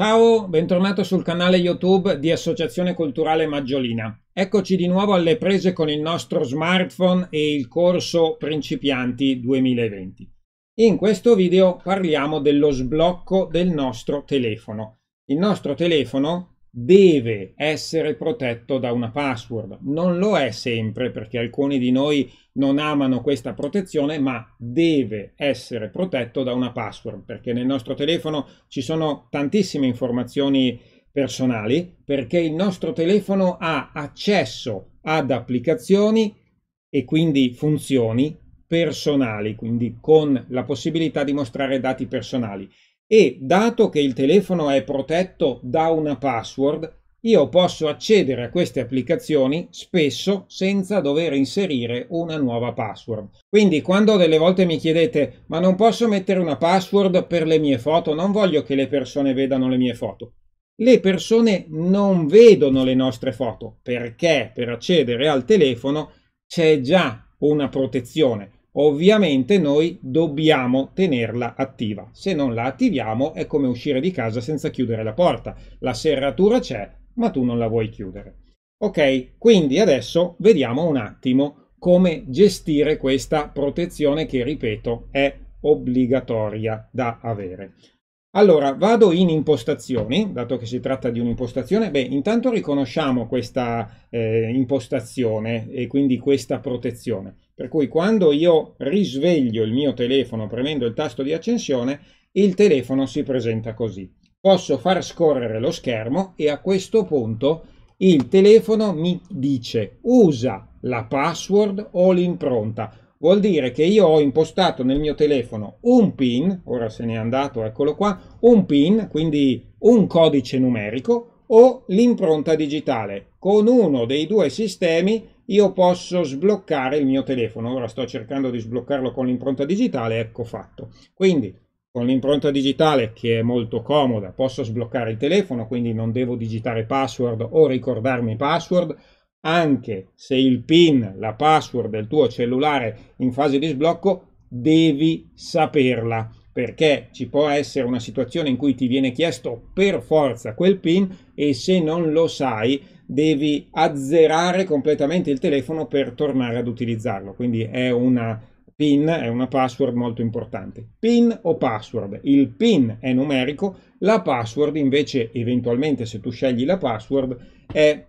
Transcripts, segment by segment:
Ciao, bentornato sul canale YouTube di Associazione Culturale Maggiolina. Eccoci di nuovo alle prese con il nostro smartphone e il corso Principianti 2020. In questo video parliamo dello sblocco del nostro telefono. Il nostro telefono deve essere protetto da una password. Non lo è sempre perché alcuni di noi non amano questa protezione, ma deve essere protetto da una password perché nel nostro telefono ci sono tantissime informazioni personali perché il nostro telefono ha accesso ad applicazioni e quindi funzioni personali, quindi con la possibilità di mostrare dati personali e dato che il telefono è protetto da una password, io posso accedere a queste applicazioni spesso senza dover inserire una nuova password. Quindi quando delle volte mi chiedete ma non posso mettere una password per le mie foto, non voglio che le persone vedano le mie foto. Le persone non vedono le nostre foto perché per accedere al telefono c'è già una protezione ovviamente noi dobbiamo tenerla attiva. Se non la attiviamo è come uscire di casa senza chiudere la porta. La serratura c'è, ma tu non la vuoi chiudere. Ok, quindi adesso vediamo un attimo come gestire questa protezione che, ripeto, è obbligatoria da avere. Allora, vado in impostazioni, dato che si tratta di un'impostazione, beh, intanto riconosciamo questa eh, impostazione e quindi questa protezione. Per cui quando io risveglio il mio telefono premendo il tasto di accensione, il telefono si presenta così. Posso far scorrere lo schermo e a questo punto il telefono mi dice usa la password o l'impronta vuol dire che io ho impostato nel mio telefono un pin, ora se n'è andato, eccolo qua, un pin, quindi un codice numerico o l'impronta digitale. Con uno dei due sistemi io posso sbloccare il mio telefono. Ora sto cercando di sbloccarlo con l'impronta digitale, ecco fatto. Quindi con l'impronta digitale, che è molto comoda, posso sbloccare il telefono, quindi non devo digitare password o ricordarmi password, anche se il PIN, la password del tuo cellulare in fase di sblocco, devi saperla perché ci può essere una situazione in cui ti viene chiesto per forza quel PIN e se non lo sai devi azzerare completamente il telefono per tornare ad utilizzarlo. Quindi è una PIN, è una password molto importante. PIN o password? Il PIN è numerico, la password invece eventualmente se tu scegli la password è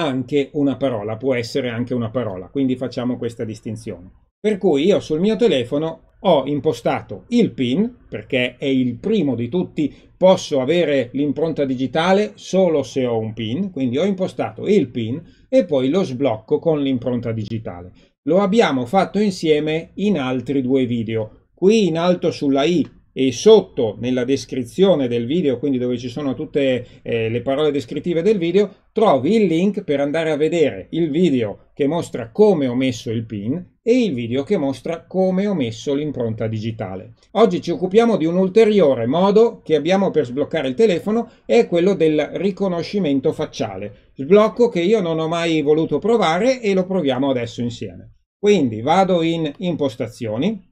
anche una parola, può essere anche una parola, quindi facciamo questa distinzione. Per cui io sul mio telefono ho impostato il PIN, perché è il primo di tutti, posso avere l'impronta digitale solo se ho un PIN, quindi ho impostato il PIN e poi lo sblocco con l'impronta digitale. Lo abbiamo fatto insieme in altri due video. Qui in alto sulla i e sotto nella descrizione del video, quindi dove ci sono tutte eh, le parole descrittive del video, trovi il link per andare a vedere il video che mostra come ho messo il pin e il video che mostra come ho messo l'impronta digitale. Oggi ci occupiamo di un ulteriore modo che abbiamo per sbloccare il telefono è quello del riconoscimento facciale, sblocco che io non ho mai voluto provare e lo proviamo adesso insieme. Quindi vado in impostazioni,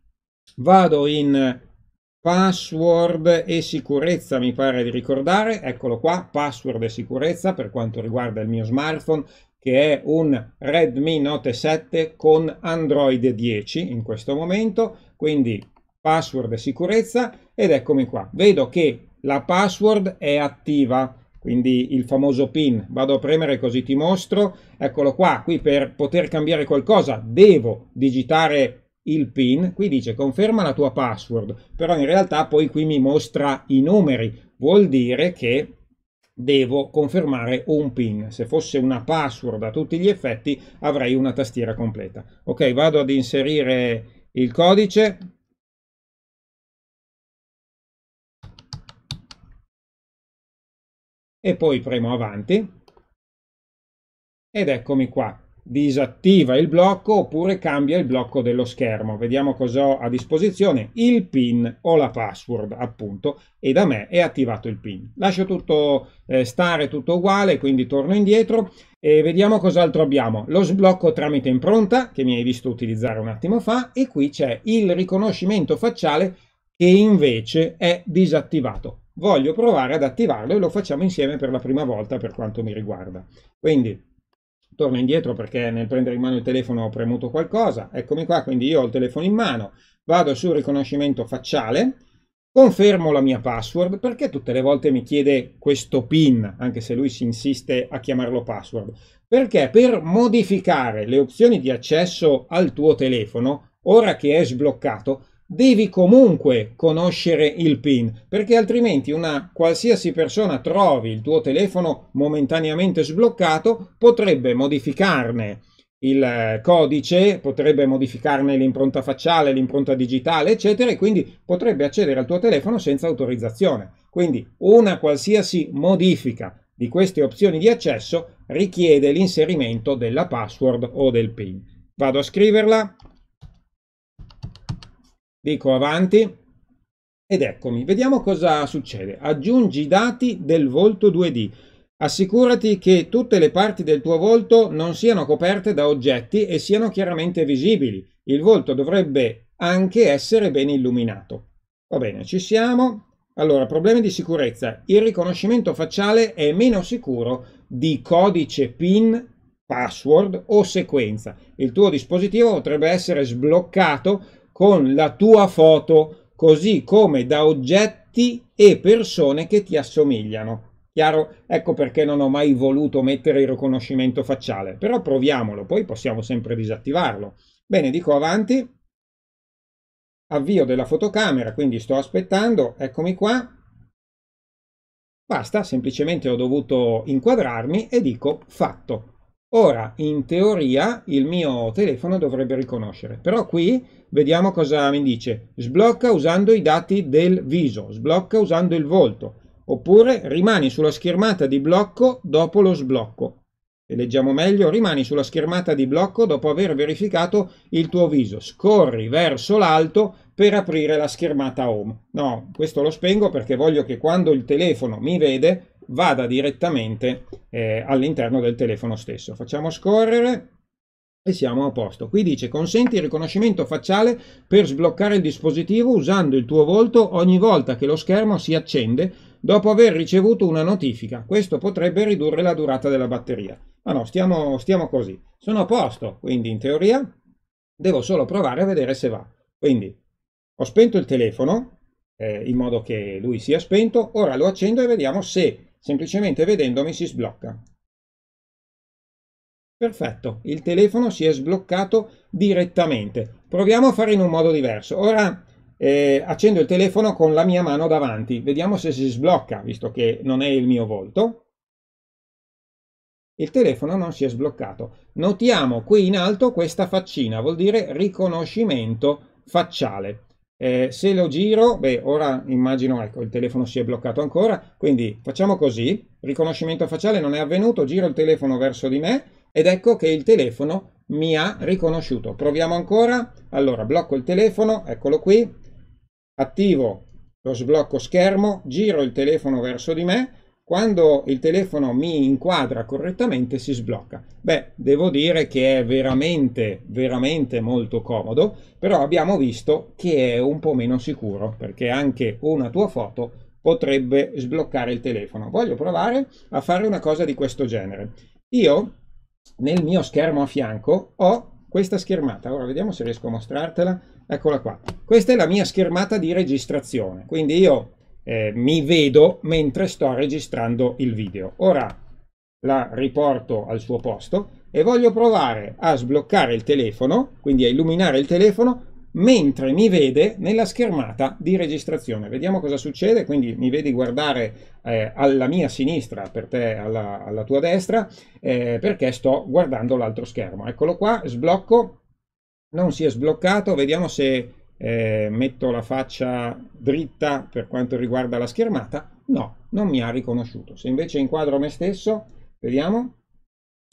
vado in password e sicurezza mi pare di ricordare eccolo qua password e sicurezza per quanto riguarda il mio smartphone che è un Redmi Note 7 con Android 10 in questo momento quindi password e sicurezza ed eccomi qua vedo che la password è attiva quindi il famoso pin vado a premere così ti mostro eccolo qua qui per poter cambiare qualcosa devo digitare il PIN, qui dice conferma la tua password, però in realtà poi qui mi mostra i numeri, vuol dire che devo confermare un PIN. Se fosse una password a tutti gli effetti avrei una tastiera completa. Ok, vado ad inserire il codice. E poi premo avanti. Ed eccomi qua disattiva il blocco oppure cambia il blocco dello schermo. Vediamo cosa ho a disposizione, il PIN o la password appunto e da me è attivato il PIN. Lascio tutto eh, stare, tutto uguale, quindi torno indietro e vediamo cos'altro abbiamo. Lo sblocco tramite impronta che mi hai visto utilizzare un attimo fa e qui c'è il riconoscimento facciale che invece è disattivato. Voglio provare ad attivarlo e lo facciamo insieme per la prima volta per quanto mi riguarda. Quindi torna indietro perché nel prendere in mano il telefono ho premuto qualcosa, eccomi qua, quindi io ho il telefono in mano, vado sul riconoscimento facciale, confermo la mia password perché tutte le volte mi chiede questo PIN, anche se lui si insiste a chiamarlo password, perché per modificare le opzioni di accesso al tuo telefono, ora che è sbloccato, devi comunque conoscere il PIN, perché altrimenti una qualsiasi persona trovi il tuo telefono momentaneamente sbloccato potrebbe modificarne il eh, codice, potrebbe modificarne l'impronta facciale, l'impronta digitale, eccetera, e quindi potrebbe accedere al tuo telefono senza autorizzazione. Quindi una qualsiasi modifica di queste opzioni di accesso richiede l'inserimento della password o del PIN. Vado a scriverla dico avanti ed eccomi. Vediamo cosa succede. Aggiungi i dati del volto 2D. Assicurati che tutte le parti del tuo volto non siano coperte da oggetti e siano chiaramente visibili. Il volto dovrebbe anche essere ben illuminato. Va bene, ci siamo. Allora, problemi di sicurezza. Il riconoscimento facciale è meno sicuro di codice PIN, password o sequenza. Il tuo dispositivo potrebbe essere sbloccato con la tua foto, così come da oggetti e persone che ti assomigliano. Chiaro? Ecco perché non ho mai voluto mettere il riconoscimento facciale, però proviamolo, poi possiamo sempre disattivarlo. Bene, dico avanti. Avvio della fotocamera, quindi sto aspettando, eccomi qua. Basta, semplicemente ho dovuto inquadrarmi e dico fatto. Ora, in teoria, il mio telefono dovrebbe riconoscere, però qui vediamo cosa mi dice. Sblocca usando i dati del viso, sblocca usando il volto, oppure rimani sulla schermata di blocco dopo lo sblocco. E leggiamo meglio, rimani sulla schermata di blocco dopo aver verificato il tuo viso. Scorri verso l'alto per aprire la schermata home. No, questo lo spengo perché voglio che quando il telefono mi vede vada direttamente eh, all'interno del telefono stesso. Facciamo scorrere e siamo a posto. Qui dice consenti il riconoscimento facciale per sbloccare il dispositivo usando il tuo volto ogni volta che lo schermo si accende dopo aver ricevuto una notifica. Questo potrebbe ridurre la durata della batteria. Ma no, stiamo, stiamo così. Sono a posto, quindi in teoria devo solo provare a vedere se va. Quindi ho spento il telefono eh, in modo che lui sia spento, ora lo accendo e vediamo se semplicemente vedendomi si sblocca. Perfetto, il telefono si è sbloccato direttamente. Proviamo a fare in un modo diverso. Ora eh, accendo il telefono con la mia mano davanti, vediamo se si sblocca, visto che non è il mio volto. Il telefono non si è sbloccato. Notiamo qui in alto questa faccina, vuol dire riconoscimento facciale. Eh, se lo giro, beh, ora immagino, ecco, il telefono si è bloccato ancora, quindi facciamo così, riconoscimento facciale non è avvenuto, giro il telefono verso di me ed ecco che il telefono mi ha riconosciuto. Proviamo ancora, allora blocco il telefono, eccolo qui, attivo lo sblocco schermo, giro il telefono verso di me quando il telefono mi inquadra correttamente si sblocca. Beh, devo dire che è veramente, veramente molto comodo, però abbiamo visto che è un po' meno sicuro, perché anche una tua foto potrebbe sbloccare il telefono. Voglio provare a fare una cosa di questo genere. Io nel mio schermo a fianco ho questa schermata. Ora vediamo se riesco a mostrartela. Eccola qua. Questa è la mia schermata di registrazione. Quindi io eh, mi vedo mentre sto registrando il video. Ora la riporto al suo posto e voglio provare a sbloccare il telefono, quindi a illuminare il telefono, mentre mi vede nella schermata di registrazione. Vediamo cosa succede, quindi mi vedi guardare eh, alla mia sinistra, per te alla, alla tua destra, eh, perché sto guardando l'altro schermo. Eccolo qua, sblocco, non si è sbloccato, vediamo se eh, metto la faccia dritta per quanto riguarda la schermata, no, non mi ha riconosciuto. Se invece inquadro me stesso, vediamo,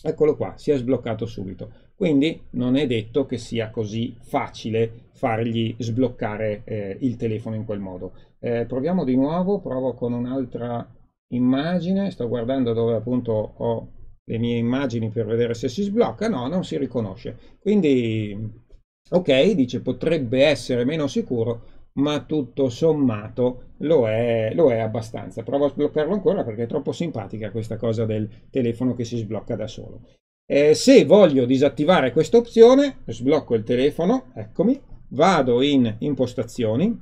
eccolo qua, si è sbloccato subito. Quindi non è detto che sia così facile fargli sbloccare eh, il telefono in quel modo. Eh, proviamo di nuovo, provo con un'altra immagine, sto guardando dove appunto ho le mie immagini per vedere se si sblocca, no, non si riconosce. Quindi Ok, dice potrebbe essere meno sicuro, ma tutto sommato lo è, lo è abbastanza. Provo a sbloccarlo ancora perché è troppo simpatica questa cosa del telefono che si sblocca da solo. Eh, se voglio disattivare questa opzione, sblocco il telefono, eccomi, vado in impostazioni,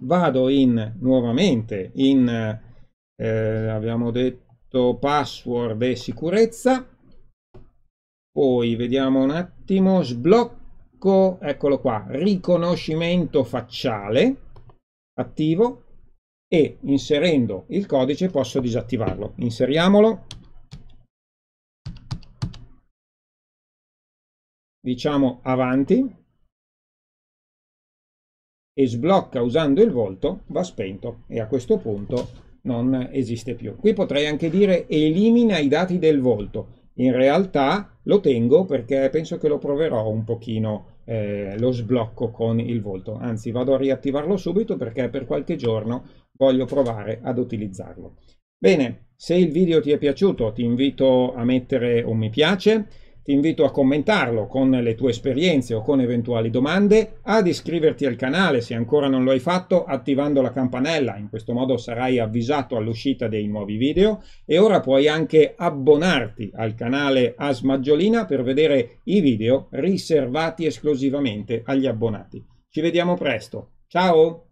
vado in nuovamente in, eh, abbiamo detto, password e sicurezza, poi vediamo un attimo, sblocco blocco, eccolo qua, riconoscimento facciale attivo e inserendo il codice posso disattivarlo. Inseriamolo. Diciamo avanti e sblocca usando il volto va spento e a questo punto non esiste più. Qui potrei anche dire elimina i dati del volto. In realtà lo tengo perché penso che lo proverò un pochino eh, lo sblocco con il volto. Anzi, vado a riattivarlo subito perché per qualche giorno voglio provare ad utilizzarlo. Bene, se il video ti è piaciuto ti invito a mettere un mi piace, ti invito a commentarlo con le tue esperienze o con eventuali domande, ad iscriverti al canale se ancora non lo hai fatto attivando la campanella, in questo modo sarai avvisato all'uscita dei nuovi video e ora puoi anche abbonarti al canale Asmaggiolina per vedere i video riservati esclusivamente agli abbonati. Ci vediamo presto, ciao!